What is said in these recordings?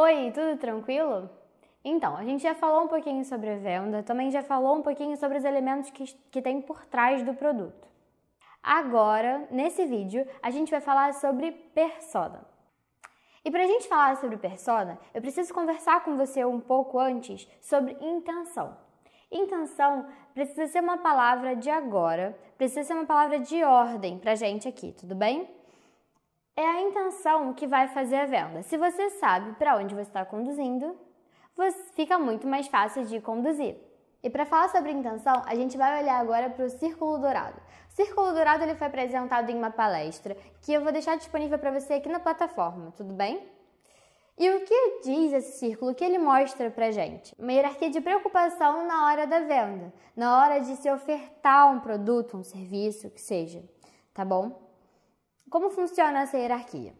Oi, tudo tranquilo? Então, a gente já falou um pouquinho sobre a venda, também já falou um pouquinho sobre os elementos que, que tem por trás do produto. Agora, nesse vídeo, a gente vai falar sobre persona. E para a gente falar sobre persona, eu preciso conversar com você um pouco antes sobre intenção. Intenção precisa ser uma palavra de agora, precisa ser uma palavra de ordem para a gente aqui, tudo bem? É a intenção que vai fazer a venda. Se você sabe para onde você está conduzindo, fica muito mais fácil de conduzir. E para falar sobre intenção, a gente vai olhar agora para o Círculo Dourado. O Círculo Dourado ele foi apresentado em uma palestra que eu vou deixar disponível para você aqui na plataforma, tudo bem? E o que diz esse círculo? O que ele mostra para gente? Uma hierarquia de preocupação na hora da venda, na hora de se ofertar um produto, um serviço, o que seja, tá bom? Como funciona essa hierarquia?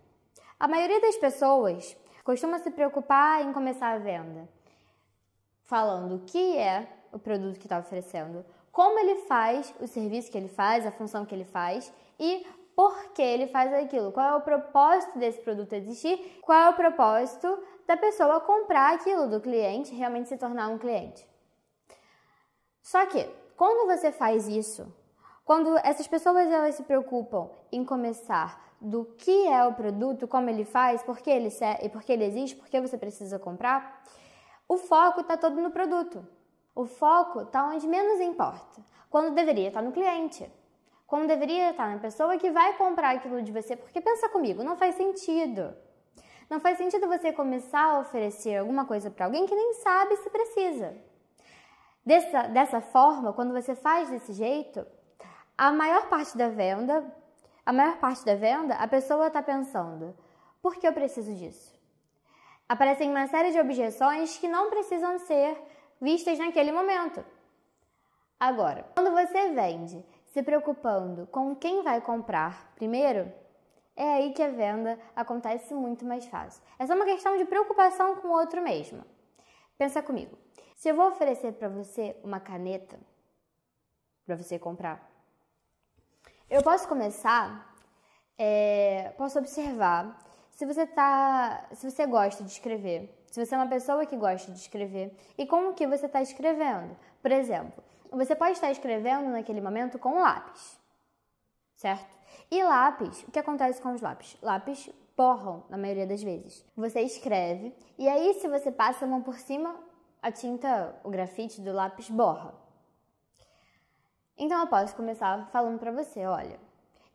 A maioria das pessoas costuma se preocupar em começar a venda, falando o que é o produto que está oferecendo, como ele faz o serviço que ele faz, a função que ele faz e por que ele faz aquilo, qual é o propósito desse produto existir, qual é o propósito da pessoa comprar aquilo do cliente, realmente se tornar um cliente. Só que quando você faz isso quando essas pessoas elas se preocupam em começar do que é o produto, como ele faz, por que ele, e por que ele existe, por que você precisa comprar, o foco está todo no produto. O foco está onde menos importa, quando deveria estar tá no cliente, quando deveria estar tá na pessoa que vai comprar aquilo de você, porque pensa comigo, não faz sentido. Não faz sentido você começar a oferecer alguma coisa para alguém que nem sabe se precisa. Dessa, dessa forma, quando você faz desse jeito, a maior parte da venda, a maior parte da venda, a pessoa está pensando: por que eu preciso disso? Aparecem uma série de objeções que não precisam ser vistas naquele momento. Agora, quando você vende se preocupando com quem vai comprar primeiro, é aí que a venda acontece muito mais fácil. É só uma questão de preocupação com o outro mesmo. Pensa comigo. Se eu vou oferecer para você uma caneta para você comprar, eu posso começar, é, posso observar se você tá, se você gosta de escrever, se você é uma pessoa que gosta de escrever e como que você está escrevendo. Por exemplo, você pode estar escrevendo naquele momento com lápis, certo? E lápis, o que acontece com os lápis? Lápis borram na maioria das vezes. Você escreve e aí se você passa a mão por cima, a tinta, o grafite do lápis borra. Então eu posso começar falando para você, olha,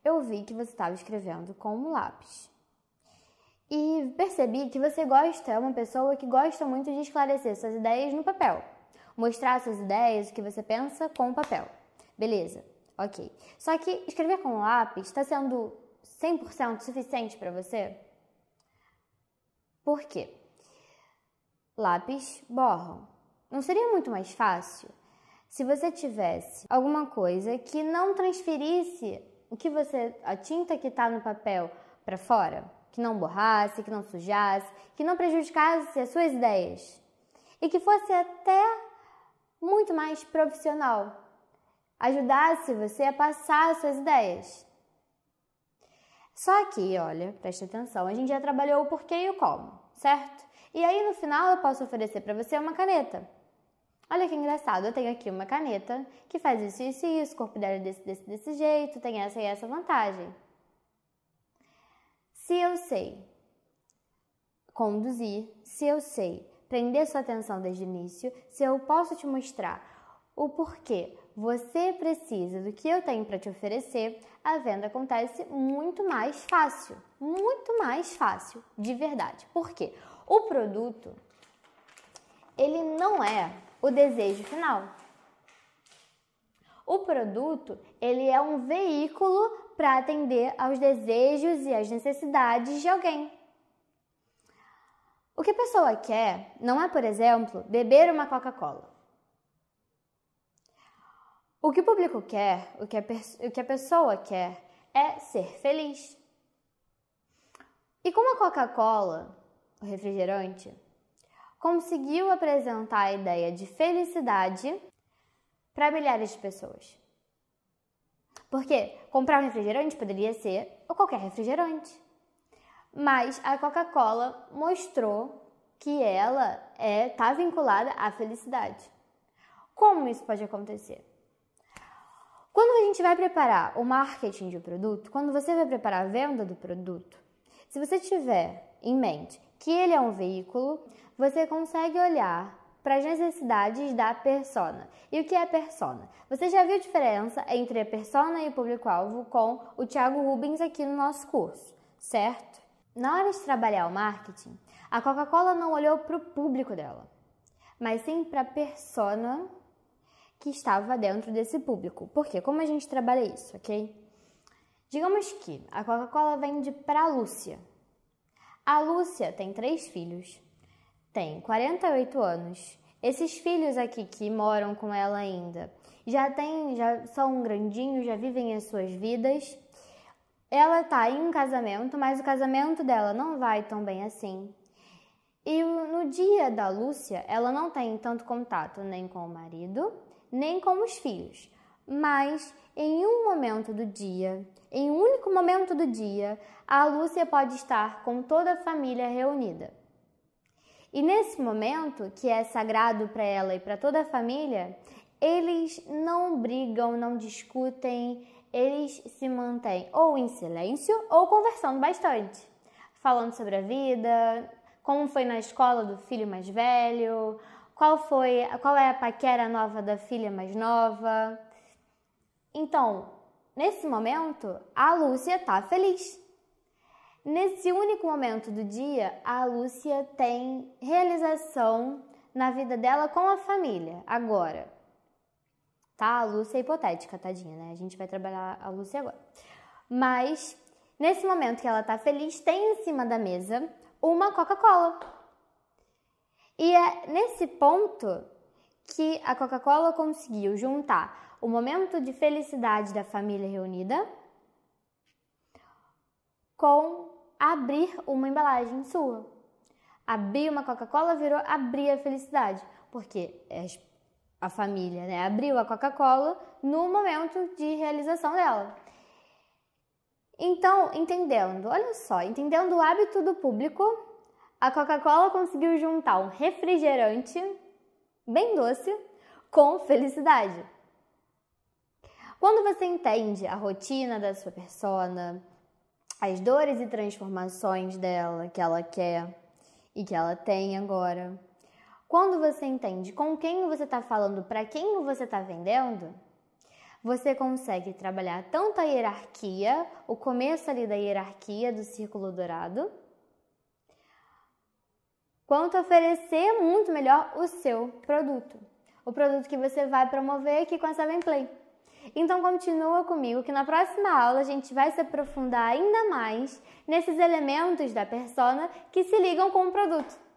eu vi que você estava escrevendo com um lápis. E percebi que você gosta, é uma pessoa que gosta muito de esclarecer suas ideias no papel. Mostrar suas ideias, o que você pensa com o papel. Beleza, ok. Só que escrever com lápis está sendo 100% suficiente para você? Por quê? Lápis borram. Não seria muito mais fácil se você tivesse alguma coisa que não transferisse o que você a tinta que está no papel para fora, que não borrasse, que não sujasse, que não prejudicasse as suas ideias e que fosse até muito mais profissional, ajudasse você a passar as suas ideias. Só que, olha, preste atenção, a gente já trabalhou o porquê e o como, certo? E aí no final eu posso oferecer para você uma caneta. Olha que engraçado, eu tenho aqui uma caneta que faz isso, isso e isso, o corpo dela é desse, desse, desse jeito, tem essa e essa vantagem. Se eu sei conduzir, se eu sei prender sua atenção desde o início, se eu posso te mostrar o porquê você precisa do que eu tenho para te oferecer, a venda acontece muito mais fácil, muito mais fácil, de verdade. Por quê? O produto ele não é o desejo final. O produto, ele é um veículo para atender aos desejos e às necessidades de alguém. O que a pessoa quer não é, por exemplo, beber uma Coca-Cola. O que o público quer, o que, o que a pessoa quer, é ser feliz. E como a Coca-Cola, o refrigerante, conseguiu apresentar a ideia de felicidade para milhares de pessoas. Porque comprar um refrigerante poderia ser ou qualquer refrigerante. Mas a Coca-Cola mostrou que ela está é, tá vinculada à felicidade. Como isso pode acontecer? Quando a gente vai preparar o marketing de um produto, quando você vai preparar a venda do produto, se você tiver em mente que ele é um veículo, você consegue olhar para as necessidades da persona. E o que é persona? Você já viu a diferença entre a persona e o público-alvo com o Thiago Rubens aqui no nosso curso, certo? Na hora de trabalhar o marketing, a Coca-Cola não olhou para o público dela, mas sim para a persona que estava dentro desse público. Porque como a gente trabalha isso, ok? Digamos que a Coca-Cola vende para a Lúcia, a Lúcia tem três filhos, tem 48 anos. Esses filhos aqui que moram com ela ainda já têm, já são grandinhos, já vivem as suas vidas. Ela tá em um casamento, mas o casamento dela não vai tão bem assim. E no dia da Lúcia, ela não tem tanto contato nem com o marido, nem com os filhos mas em um momento do dia, em um único momento do dia, a Lúcia pode estar com toda a família reunida. E nesse momento, que é sagrado para ela e para toda a família, eles não brigam, não discutem, eles se mantêm ou em silêncio ou conversando bastante, falando sobre a vida, como foi na escola do filho mais velho, qual foi, qual é a paquera nova da filha mais nova, então, nesse momento, a Lúcia está feliz. Nesse único momento do dia, a Lúcia tem realização na vida dela com a família, agora. Tá? A Lúcia é hipotética, tadinha, né? A gente vai trabalhar a Lúcia agora. Mas, nesse momento que ela tá feliz, tem em cima da mesa uma Coca-Cola. E é nesse ponto que a Coca-Cola conseguiu juntar o momento de felicidade da família reunida com abrir uma embalagem sua. Abrir uma Coca-Cola virou abrir a felicidade, porque a família né, abriu a Coca-Cola no momento de realização dela. Então, entendendo, olha só, entendendo o hábito do público, a Coca-Cola conseguiu juntar um refrigerante bem doce com felicidade. Quando você entende a rotina da sua persona, as dores e transformações dela que ela quer e que ela tem agora, quando você entende com quem você está falando, para quem você está vendendo, você consegue trabalhar tanto a hierarquia, o começo ali da hierarquia do círculo dourado, quanto oferecer muito melhor o seu produto, o produto que você vai promover aqui com a Seven Play. Então continua comigo que na próxima aula a gente vai se aprofundar ainda mais nesses elementos da persona que se ligam com o produto.